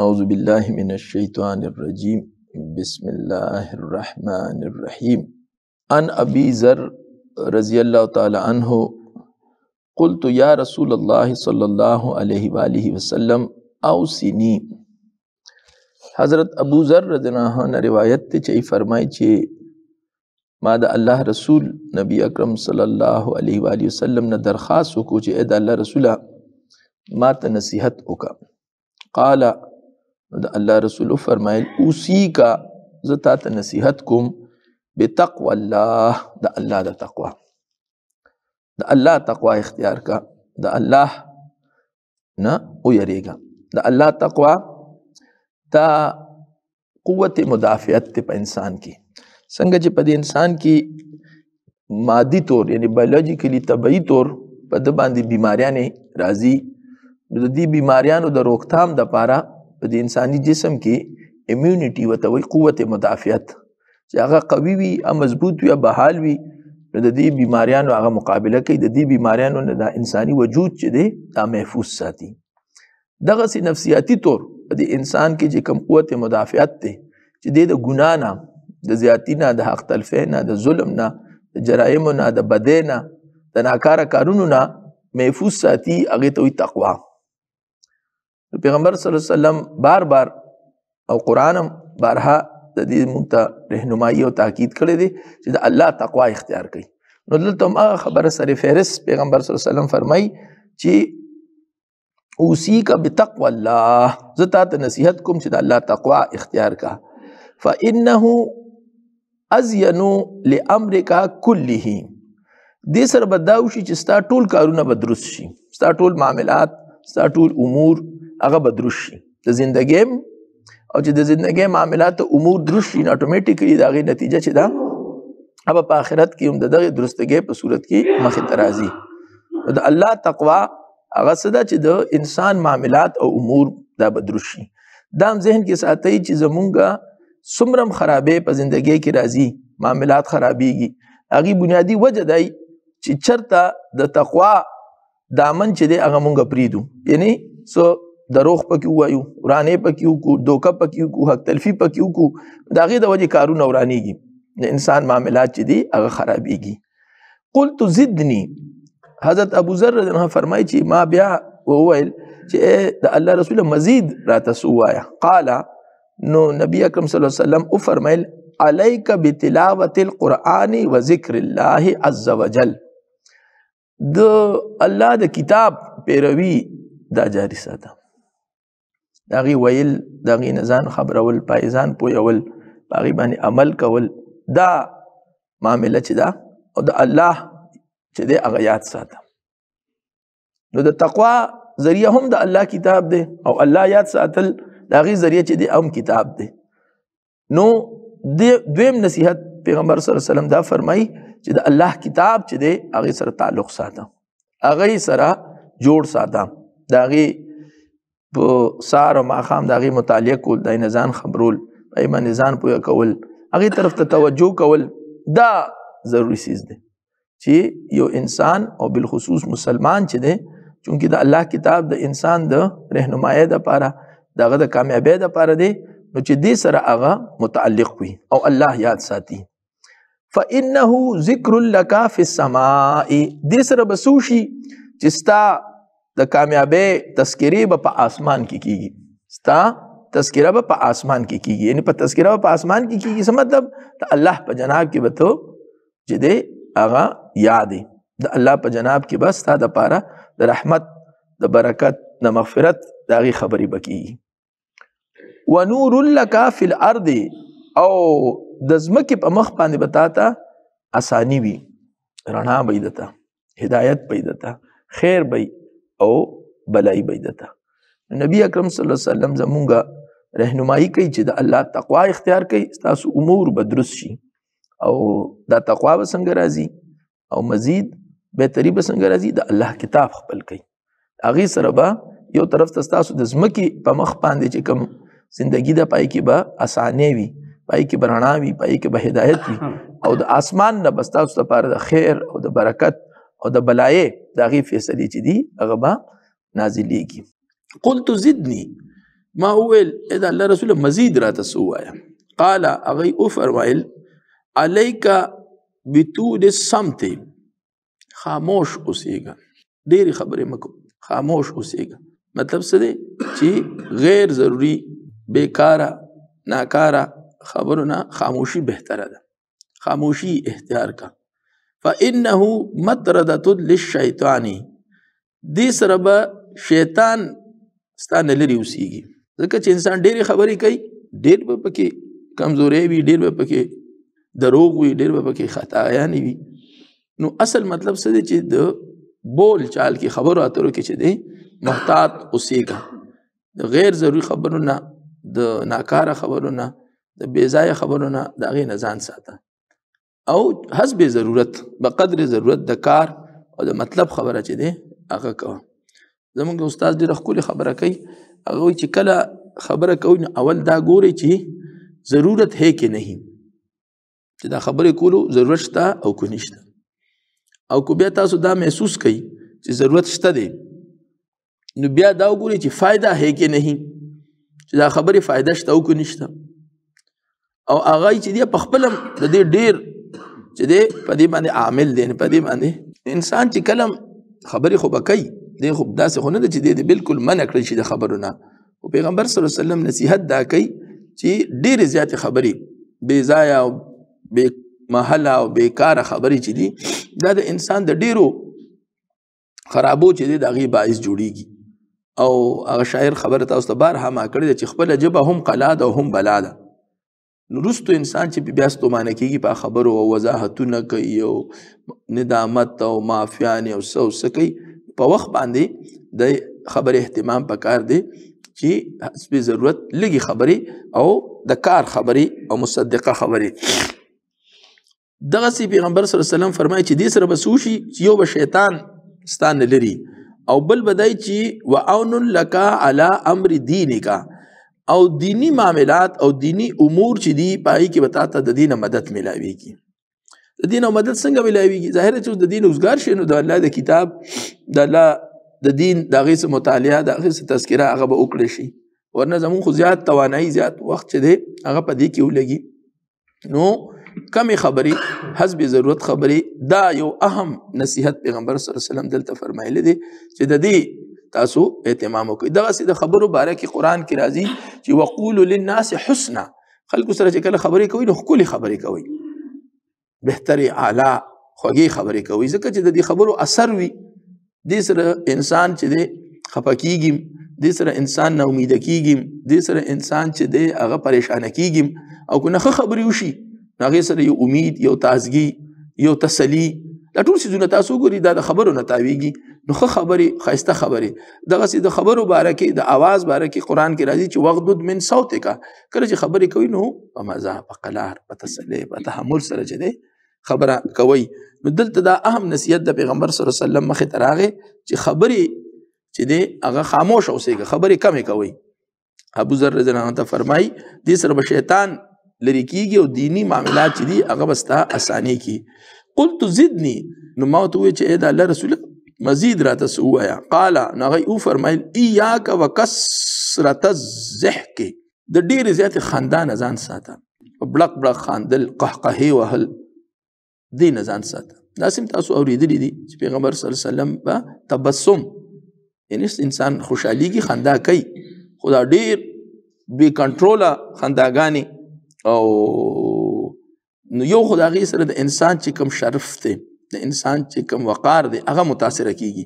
أعوذ بالله من الشيطان الرجيم بسم الله الرحمن الرحيم عن أبي ذر رضي الله تعالى عنه قلت يا رسول الله صلى الله عليه وآله وسلم أوسني حضرت ابو ذر رضی اللہ عنہ روایت تے چئی فرمائی چھے ما دا رسول نبي اكرم صلى الله عليه وآلہ وسلم نے درخواست کو چھے اے دا اللہ ما تا نصیحت اکا قالا نو د الله رسول فرمایل اوسی کا زتا ته نصیحت کوم بتقوا الله د الله د تقوا د الله تقوا اختیار کا د الله نه او یریګا د الله تقوا تا قوت مدافعت ته په انسان کې څنګه چې په انسان کې مادي طور یعنی بایولوژیکلی طبيعي طور په د باندې بیماریاں راځي د دې بیماریانو د روکتام د پاره په د انساني جسم کې امیونټي وته وي قوت مدافعت چې هغه قوي وي او مضبوط وي او بحال وي نو د دې بیماریانو هغه مقابله کوي د دې بیماریانو نه د انساني وجود چې دی دا محفوظ ساتي دغه سي نفسیاتی طور د انسان کې چې کم قوت مدافعت دی چې د ګنا نه د زیاتی نه د حق تلفی نه د ظلم نه د جرایمو نه د بدی نه د ناکاره کارونو نه محفوظ ساتي هغې ته وي تقوا پیغمبر صلی الله علیه وسلم بار بار او قرانم بارها د دې مونته رهنمایي او تاکید کړی دی چې د الله تقوا اختیار کړي نو دلته هم هغه خبره سره فهرس پیغمبر صلی الله علیه وسلم فرمای چې اوسی کا بتقوا الله زتا ته نصیحت کوم چې د الله تقوا اختیار کا فانه ازینو لامرک کله دې سره بداو شي چې ستا ټول کارونه بدرس شي ستا ټول معاملات ستا ټول امور هغه به دروش شي د زندګۍ او چې د زندګۍ معاملات امور دروش شي اتوماتیکلی دا غي نتیجه چې دا اب په آخرت کې هم د دغه درستګۍ په صورت کې مخ ته راځي د الله تقوا هغه صدا چې د انسان معاملات او امور دا به دروش شي دام ذهن کې ساتي چې زمونږه سمرم خرابې په زندګۍ کې راځي معاملات خرابېږي هغه بنیادی وجه دی چې چرته د تقوا دامن چې دی هغه مونږ پریدو یعنی سو دروغ پکې وایو ورانې پکې وکړو دوکه پکې وکړو حق تلفي پکې وکړو د هغې د وجې کارونه ورانېږي د انسان معاملات چې دي هغه خرابېږي قلت زدني حضرت ابو ذر رضی الله فرمایي چې ما بیا وویل چې د الله رسول مزید راته سو وایا قال نو نبی اکرم صلی الله علیه وسلم او فرمایل علیک بتلاوت القرآن و ذکر الله عز وجل د الله د کتاب پیروي دا جاری ساته د هغې ویل د هغې نه ځان خبرول په هغې ځان پوهول په هغې باندې عمل کول دا معامله چې ده او د الله چې دی هغه یاد ساته نو د تقوا ذریعہ هم د الله کتاب دی او الله یاد ساتل د هغې ذریعہ چې دی هم کتاب دی نو دویم نصیحت پیغمبر صلی الله علیه وسلم دا فرمایي چې د الله کتاب چې دی هغه سره تعلق ساته هغه سره جوړ ساته دا هغه په سار او ماخام دغه مطالعه کول د نزان خبرول په ایمان نزان پوهه کول هغه طرف ته توجه کول دا ضروری سیز دی چې یو انسان او بالخصوص مسلمان چې دی چونکی د الله کتاب د انسان د رهنمایه د پاره دغه د کامیابی د پاره دی نو چې دې سره هغه متعلق وي او الله یاد ساتي فانه ذکر لك فی السماء دې سره بسوشي چې ستا د کامیابی تذکری به په آسمان کې کی کیږي ستا تذکره به په آسمان کې کی کیږي یعنی په تذکره به په آسمان کې کی کیږي څه مطلب د الله په جناب کې به ته چې دی هغه یادې د الله په جناب کې بس ستا د پاره د رحمت د برکت د مغفرت د هغې خبرې به کیږي ونور لکا فی الارض او د ځمکې په مخ باندې به تا ته اسانی وي رڼا به یې دته هدایت به یې دته خیر به او بلای بيدته نبی اکرم صلی الله علیه وسلم زمونږه رهنمایي کوي چې د الله تقوا اختیار کړئ تاسو امور به درست شي او دا تقوا به څنګه راځي او مزید بهتري به څنګه راځي د الله کتاب خپل کړئ هغې سره به یو طرف ته ستاسو د ځمکې په مخ باندې چې کوم زندگی ده پای کې به اسانې وي پای کې برڼا وي پای کې به هدایت وي او د اسمان نه بس تاسو لپاره د خیر او د برکت او د بلایې د هغې فیصلې چې دي هغه به نازلیږي قلت زدني ما وویل اې د الله رسوله مزید راته څه ووایه قاله هغې وفرمایل علیکه بطول الصمت خاموش اوسېږه ډېرې خبرې مه خاموش اوسېږه مطلب څه دی چې غیر ضروری بیکاره ناکاره خبرونه خاموشي بهتره ده خاموشي اختیار کا فانه مطرده للشیطان دې سره به شیطان ستانه لري اوسېږي ځکه چې انسان ډېری خبرې کوي ډېر به پکې کمزورې وي ډېر به پکې دروغ وي ډېر به پکې خطایانې وي نو اصل مطلب څه دی چې د بول چال کې خبرو اترو کې چې دی محتاط اوسېږه د غیر ضروري خبرو نه د ناکاره خبرو نه د بې ځایه خبرو نه د هغې نه ځان ساته او حسب ضرورت به قدر ضرورت د کار او د مطلب خبره چې دی هغه کوه زمونږ استاد ډېره ښکلې خبره کوي هغه وایي چې کله خبره کوي نو اول دا ګوري چې ضرورت ہے کې نه چې دا خبرې کولو ضرورت شته او کو نشته او کو بیا تاسو دا محسوس کوي چې ضرورت شته دی نو بیا دا وګوري چې فائدہ ہے کې نه چې دا خبرې فائدہ شته او کو نشته او هغه چې دی په خپلم د دې ډېر چې دی په دې باندې عامل دی په دې باندې انسان چې کلم خبرې خو بکای دی خو داسې خو نه ده چې دی بالکل منع کړی شي د خبرو نه او پیغمبر صلی الله علیه وسلم نصیحت دا کوي چې ډېرې زیاتې خبرې بې ځایه او بې محله او بیکاره خبرې چې دي دا د انسان د ډېرو خرابو چې دی د هغې باعث جوړیږي او هغه شاعر خبره تاسو ته بار هم کړی چې خپل جبه هم قلا ده هم بلا ده نورستو انسان چې بیا ستومانه کیږي په خبرو او وضاحتونه کوي او ندامت او معافیان او سو سکی په وخت باندې د خبرې اهتمام پکار دی چې حسب ضرورت لګي خبرې او د کار خبرې او مصدقه خبرې دغه سی پیغمبر صلی الله علیه وسلم فرمایي چې دې سره بسوشي چې یو به شیطان ستان لري او بل بدای چې واون لک علی امر دینک او دینی معاملات او دینی امور چې دی پای کې وتا ته د دینه مدد ملاويږي د دینه مدد څنګه ملاويږي ظاهر چې د دین اوسګار شي نو د الله د کتاب د الله د دین د غیسه مطالعه د غیسه تذکره هغه به وکړي شي ورنه زمون خو زیات توانایي زیات وخت چې دی هغه په دې کې ولګي نو کمی خبري حسب ضرورت خبري دا یو اهم نصيحت پیغمبر صلی الله علیه وسلم دلته فرمایلی دی چې د دې تاسو اهتمام وکړئ دغه سي د خبرو باره کې قران کې راځي چې وقول للناس حسنا خلکو سره چې کله خبرې کوي نو خولي خبرې کوي بهتري اعلی خوږی خبرې کوي ځکه چې د دې خبرو اثر وي دې سره انسان چې دی خپکیږي دې سره انسان نه امید کیږي دې سره انسان چې دی هغه پریشان کیږي او کنه خبرې وشي هغه سره یو امید یو تازګي یو تسلی دا ټول څه تاسو ګوري دا د خبرو نتاویږي نو خو خبري خاصه خبري دغه سي د خبرو باره کې د आवाज باره کې قران کې راځي چې وغدد من صوتک کله چې خبري کوي نو په مزه په قلار په تسلی په تحمل سره چي خبره کوي نو دلته دا اهم نصيحت د پیغمبر صلی الله علیه وسلم مخې تراغه چې خبري چې دی هغه خاموش اوسېږي خبري کمې کوي ابو ذر رضی الله عنه فرمای دې سره به شیطان لری کیږي او دینی معاملات چې دی هغه بستا اسانه کی قلت زدنی نو ما ته وی چې اې دا الله رسول مزید را تس وایا قال نغی او فرمایل ایاک وکسرت الزحک د ډیر زیات خاندان ازان ساته بلق بلق خاندل قهقهه وهل دین ازان ساته لازم تاسو اوریدلی دي چې پیغمبر صلی الله علیه وسلم په تبسم یعنی انسان خوشحاليږي خندا کوي خدا ډیر بی کنټروله خنداګانی او نو یو خدای سره د انسان چې کم شرف ته د انسان چې کم وقار دی هغه متاثر کیږي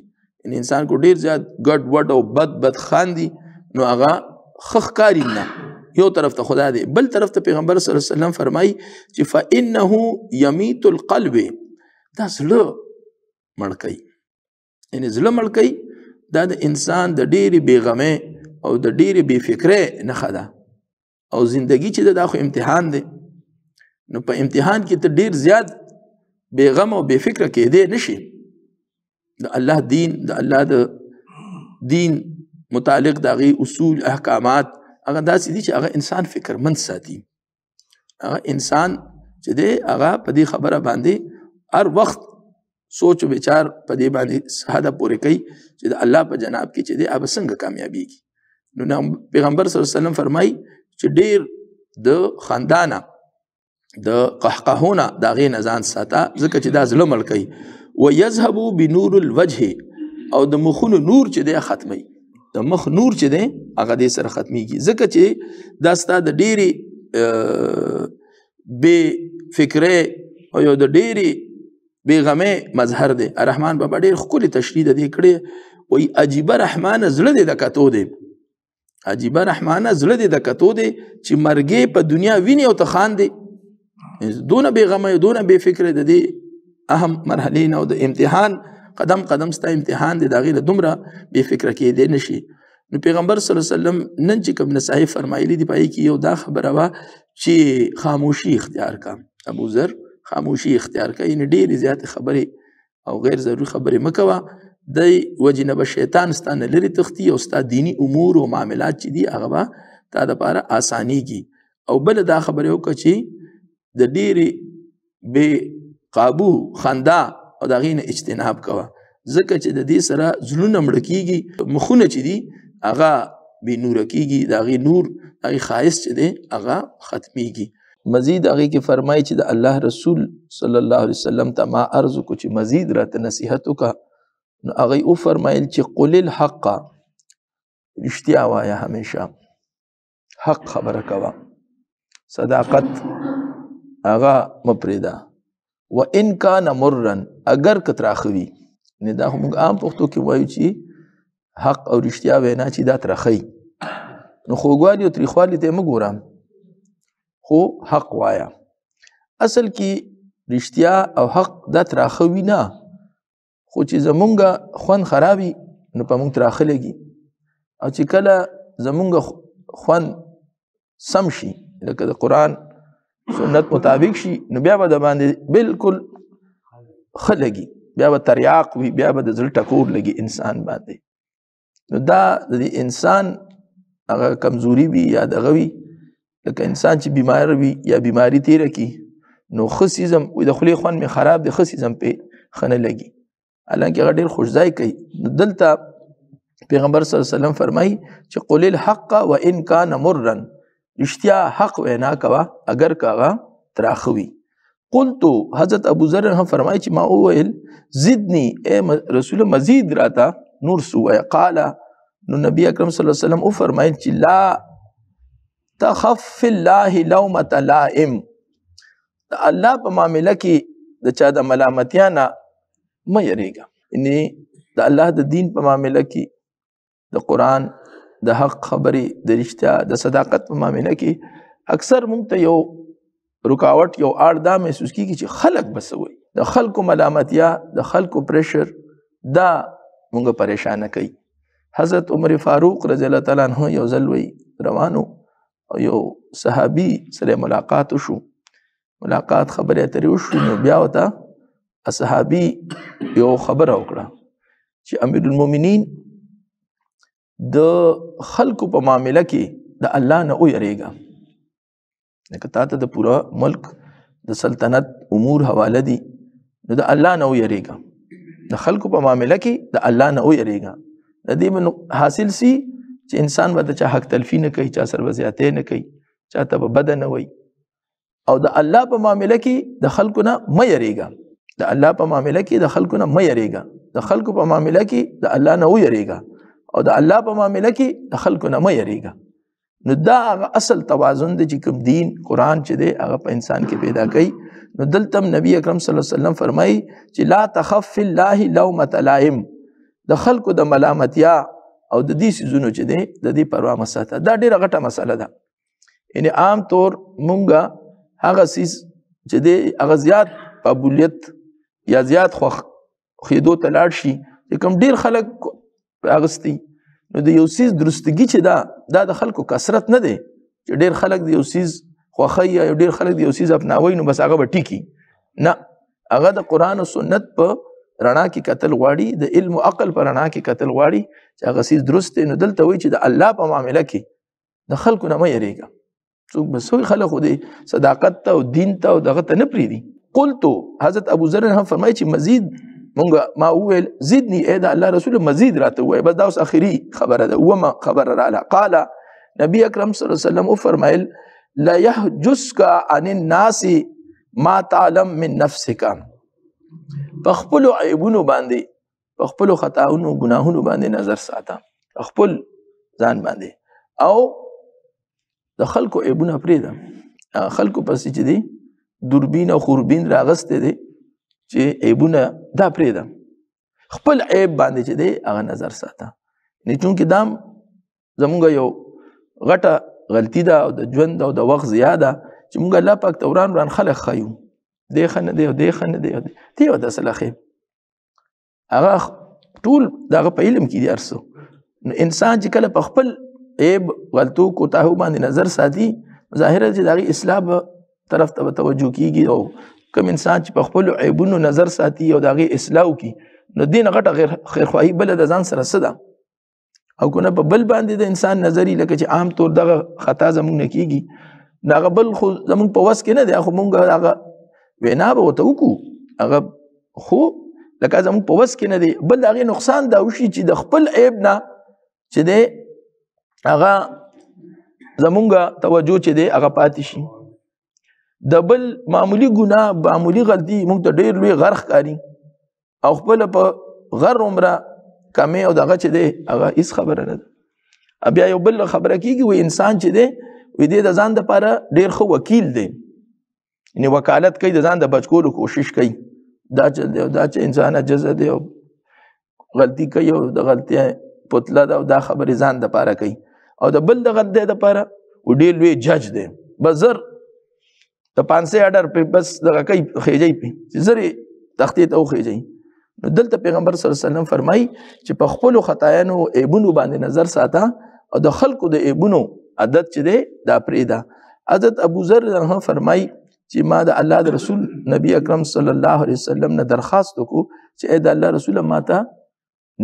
ان انسان کو ډیر زیات ګډ وډ او بد بد خان دي نو هغه خخکاری نه یو طرف ته خدا دی بل طرف ته پیغمبر صلی الله علیه وسلم فرمای چې فانه یمیت القلب دا زړه مړکای یعنی زړه مړکای دا د انسان د ډېری بیغمه او د ډېری بی فکرې نه خدا او زندگی چې دا خو امتحان دی نو په امتحان کې ته ډیر زیات بی غم او بی فکر کېدې نشي د الله دین د الله د دین متعلق د غي اصول احکامات هغه داسې دي چې هغه انسان فکرمند ساتي هغه انسان چې دی هغه په دې خبره باندې هر وخت سوچ او ਵਿਚار په دې باندې ساده پورې کوي چې د الله په جناب کې چې دی اوب څنګه کامیابیږي نو پیغمبر صلی الله علیه وسلم فرمای چې ډیر د خاندانه د قهقهونه دا غي نزان ساته ځکه چې دا ظلم کوي ويذهب بنور الوجه او د مخونو نور چې دی ختمي د مخ نور چې دی هغه دې سره ختميږي ځکه چې دا ستا د ډيري بے فکرې او یو د ډيري بیغمه مظهر دی رحمان بابا ډیر خولي تشریح دی کړي وای عجیب رحمان زړه دی د کتو دی عجیب رحمان زړه دی د کتو دی چې مرګې په دنیا ویني او ته خان دی دونه بې غمه دونه بې فکر د دې اهم مرحله نه او د امتحان قدم قدم ستا امتحان دی دا غیر دومره بې فکر کېدې نشي نو پیغمبر صلی الله علیه وسلم نن چې کوم نصایح فرمایلی دی پای کې یو دا خبره وا چې خاموشي اختیار کا ابو ذر خاموشي اختیار کا یعنی ډېر زیات خبره او غیر ضروري خبره مکوا د وجنه به شیطان ستانه لري تختی او ستا دینی امور او معاملات چې دی هغه تا د لپاره اسانيږي او بل دا خبره وکړي د ډېری بې قابو خندا او د هغې نه اجتناب کوه ځکه چې د دې سره زړونه مړه کیږي مخونه چې دي هغه بې نوره کیږي د هغې نور هغې ښایست چې دی هغه ختمیږي مزید هغې کې فرمایي چې د الله رسول صلی الله علیه وسلم ته ما عرض وکړو چې مزید راته نصیحت وکړه نو هغې وفرمیل چې قل الحق رښتیا وایه همیشه حق خبره کوه صداقت هغه مپریدا و ان کان مرن اگر کتراخوي نه دا موږ عام پښتو کې وایو چې حق او رښتیا وینا چې دا ترخی نو خوګوالي او تریخوالي ته موږ ګورم خو حق وایا اصل کې رښتیا او حق دا تراخوي نه خو چې زمونږه خوان خرابي نو په موږ تراخه لګي او چې کله زمونږ خوان سم شي لکه د قران سنت مطابق شي نو بیا به د باندې بالکل خلګي بیا به تریاق وي بیا به د زړه ټکور لګي انسان باندې نو دا د انسان هغه کمزوري وي یا دغه وي لکه انسان چې بیمار وي یا بیماری تیر کی نو خصیزم د خلی خوان می خراب د خصیزم په خنه لګي حالانکه هغه ډیر خوشځای کوي دلته پیغمبر صلی الله علیه وسلم فرمایي چې قل الحق وان کان مرن رښتیا حق وینا کوه اگر کاغه تراخوي قلت حضرت ابو ذر هم فرمایي چې ما وویل زدنی اے رسول مزید راتا نور سو قال نو نبی اکرم صلی الله علیه وسلم او فرمایل چې لا تخف الله لومت لائم الله په معاملې کې د چا د ملامتیا نه مې یریږه یعنی د الله د دین په معاملې کې د قران د حق خبرې د رښتیا د صداقت په معاملې کې اکثر موږ ته یو رکاوټ یو اړ دا محسوس کیږي چې خلک بس وي د خلکو ملامتیا د خلکو پریشر دا موږ پریشان کوي حضرت عمر فاروق رضی الله تعالی عنہ یو ځل وی روانو او یو صحابي سره ملاقات وشو ملاقات خبرې اترې وشو نو بیا وتا صحابي یو خبر وکړه چې امیر المؤمنین د خلکو په معامله کې د الله نه ویریږه لکه تا ته د پوره ملک د سلطنت امور حواله دي نو د الله نه ویریږه د خلکو په معامله کې د الله نه ویریږه د دې من حاصل سي چې انسان به د چا حق تلفي نه کوي چا سر زیاتې نه کوي چا ته به بد نه وي او د الله په معامله کې د خلکو نه مې یریږه د الله په معامله کې د خلکو نه مې یریږه د خلکو په معامله کې د الله نه ویریږه او د الله په معاملې کې د خلکو نه مې یریږي نو دا هغه اصل توازن دی چې کوم دین قران چې دی هغه په انسان کې پیدا کړي نو دلته نبی اکرم صلی الله علیه وسلم فرمایي چې لا تخف فی الله لومۃ لائم د خلکو د ملامتیا او د دې سيزونو چې دی د دې پروا مساته دا ډیره غټه مسله ده یعنی عام طور مونږه هغه سیس چې دی هغه زیات قبولیت یا زیات خو خیدو ته لاړ شي کوم ډیر خلک اغستی نو د یو سیز درستګي چې دا دا د خلکو کثرت نه دی چې ډیر خلک د یو سیز خوخی یا ډیر خلک د یو سیز اپناوي نو بس هغه به ټیکی نه هغه د قران او سنت په رڼا کې قتل غواړي د علم او عقل په رڼا کې قتل غواړي چې هغه سیز درست نو دلته وایي چې د الله په معاملې کې د خلکو نه مې یریږي څوک به سوی خلک خو دې صداقت ته او دین ته او دغه ته نه پریدي قلت حضرت ابو ذر هم فرمایي چې مزید مونږ ما وویل زدنی اے د الله رسول مزید راته وای بس دا اوس اخري خبره ده ومه خبره رااله قال نبی اکرم صلی الله علیه وسلم فرمایل لا يحجسك عن الناس ما تعلم من نفسك په خپل عیبونو باندې په خپل خطاونو ګناهونو باندې نظر ساته خپل ځان باندې او د خلکو عیبونه پرې ده خلکو پسې چې دي دوربین او خوربین راغسته دي چې عیبونه دا پرېږده خپل عیب باندې چې دی هغه نظر ساته یعنې چونکې دا زمونږ یو غټه غلطي ده او د ژوند او د وخت ضیا ده چې مونږ الله پاک ته وران وران خلک ښیو دی ښه نه دی او دی ښه نه دی او دی یو داسې لښې هغه ټول د هغه په علم کې دي هر نو انسان چې کله په خپل عیب غلطو کوتاهو باندې نظر ساتي ظاهره چې د هغې اصلاح به طرف ته به توجه کیږي او کم انسان چې په خپل عیبونو نظر ساتي او داغه اصلاح کی نو دین غټه غیر خیرخواهی بل د ځان سره صدا او کنه په بل باندې د انسان نظری لکه چې عام طور دغه خطا زمونږ نه کیږي داغه بل خو زمونږ په وس کې نه دی خو مونږ داغه وینا به وته وکړو هغه خو لکه زمونږ په وس کې نه دی بل داغه نقصان دا وشي چې د خپل عیب نه چې دی هغه زمونږ توجه چې دی هغه پاتې شي د بل معمولی ګناه معمولی غلطي موږ ته ډیر لوی غرخ کاری او خپل په غر عمره کمه او دغه چې دی هغه هیڅ خبره نه بیا یو بل خبره کیږي و انسان چې دی وې دی د ځان لپاره ډیر خو وکیل دی یعنی وکالت کوي د ځان د بچ کولو کوشش کوي دا چې دا چې انسان عجز دی او غلطي کوي او د غلطي پتله دا دا خبره ځان د لپاره کوي او د بل د غلطي د لپاره و ډیر لوی جج دی بزر د پانسه اډر په بس دغه کوي خېجې په زری تختې ته خېجې نو دلته پیغمبر صلی الله علیه وسلم فرمای چې په خپل خطایانو ایبونو باندې نظر ساته او د خلکو د ایبونو عادت چې دی دا پریدا حضرت ابو ذر رحمه فرمای چې ما د الله د رسول نبی اکرم صلی الله علیه وسلم نه درخواست وکړو چې اې د الله رسول ماته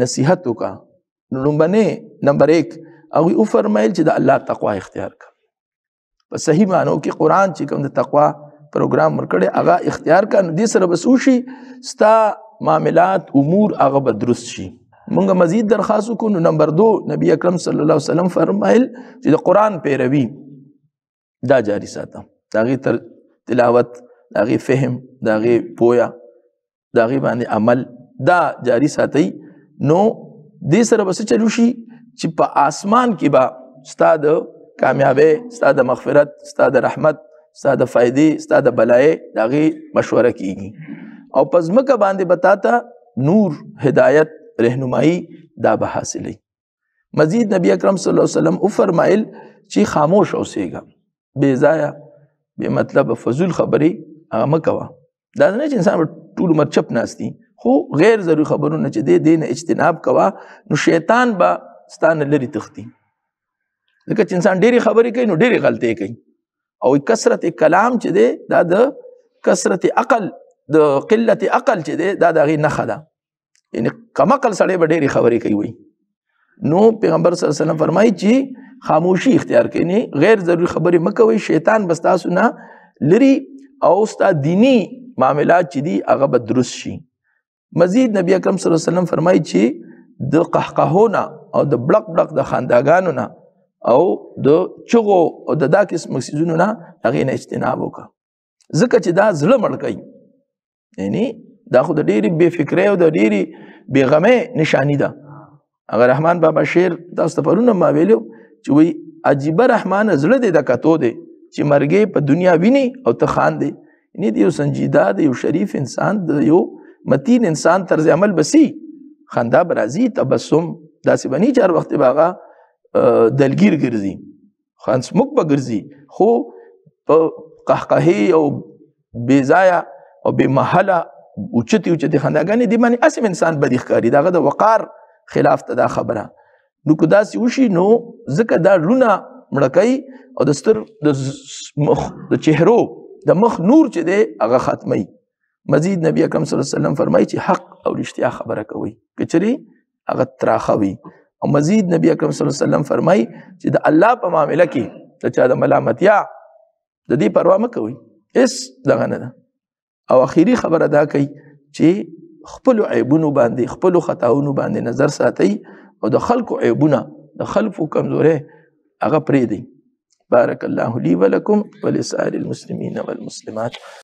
نصیحت وکړه نو لومبنه نمبر 1 او فرمایل چې د الله تقوا اختیار کړه په صحیح معنو کې قران چې کوم د تقوا پروګرام ورکړي هغه اختیار کا نو دې سره بسوشي ستا معاملات امور هغه به درست شي مونږ مزید درخواست وکړو نمبر 2 نبی اکرم صلی الله علیه وسلم فرمایل چې د قران پیروي دا جاری ساتم داغه تر تلاوت داغه فهم داغه پویا داغه باندې عمل دا جاری ساتي نو دې سره بس چلوشي چې په اسمان کې با ستاد کامیابې ستا د مغفرت ستا د رحمت ستا د فائدې ستا د بلایې د هغې مشوره کیږي او په ځمکه باندې به تا ته نور هدایت رهنمایي دا به حاصلې مزید نبی اکرم صلی الله علیه وسلم وفرمایل چې خاموش اوسېږه بې ځایه بې مطلب فضول خبرې هغه مه کوه دا نه چې انسان ټول عمر چپ ناستي خو غیر ضروري خبرونه چې دی دین اجتناب کوا نو شیطان به ستانه لري تختی ځکه چې انسان ډېری خبرې کوي نو ډېری غلطۍ کوي او کثرت کلام چې دی دا د کثرت عقل د قلت عقل چې دی دا د هغې نښه ده یعنی کم عقل سړی به ډېرې خبرې کوي وي نو پیغمبر صلی الله علیه وسلم فرمایي چې خاموشي اختیار کړئ یعنی غیر ضروري خبرې مه کوئ شیطان به ستاسو نه لري او ستا دینی معاملات چې دي هغه به درست شي مزید نبی اکرم صلی الله علیه وسلم فرمایي چې د قهقهونه او د بلق بلق د خنداګانو نه او د چغو او د دا قسم سيزونو نه هغه نه اجتناب وکړه ځکه چې دا زړه مړ کوي یعنی دا خو د ډېری بې فکرۍ او د ډېری بې غمۍ نشانی ده هغه رحمان بابا شعر تاسو ته پرونه ما ویلو چې وایي عجیبه رحمان زړه دې د کتو دی چې مرګې په دنیا ویني او ته خاندې یعنی د یو سنجیده د یو شریف انسان د یو متین انسان طرز عمل بسی خندا برازي تبسم داسې بنی چار وخت باغه دلگیر ګرځي خان سموک به ګرځي خو په قهقهې او بې ځایه او بې محله اوچتې اوچتې خنداګانې دې باندې اسم انسان بدې ښکاري د هغه د وقار خلاف ته دا خبره نو که داسې وشي نو ځکه دا لونه مړه کوي او د ستر د مخ د چهرو د مخ نور چې دی هغه ختموي مزید نبی اکرم صلی الله علیه وسلم فرمایي چې حق او رښتیا خبره کوي کچري هغه تراخه وي او مزید نبی اکرم صلی الله علیه وسلم فرمای چې د الله په معاملې کې د چا د ملامتیا د دې پروا م کوي اس دغه نه ده او اخیری خبره دا کوي چې خپل عیبونو باندې خپل خطاونو باندې نظر ساتي او د خلکو عیبونه د خلکو کمزوري هغه پرې دی بارك الله لي ولكم ولسائر المسلمين والمسلمات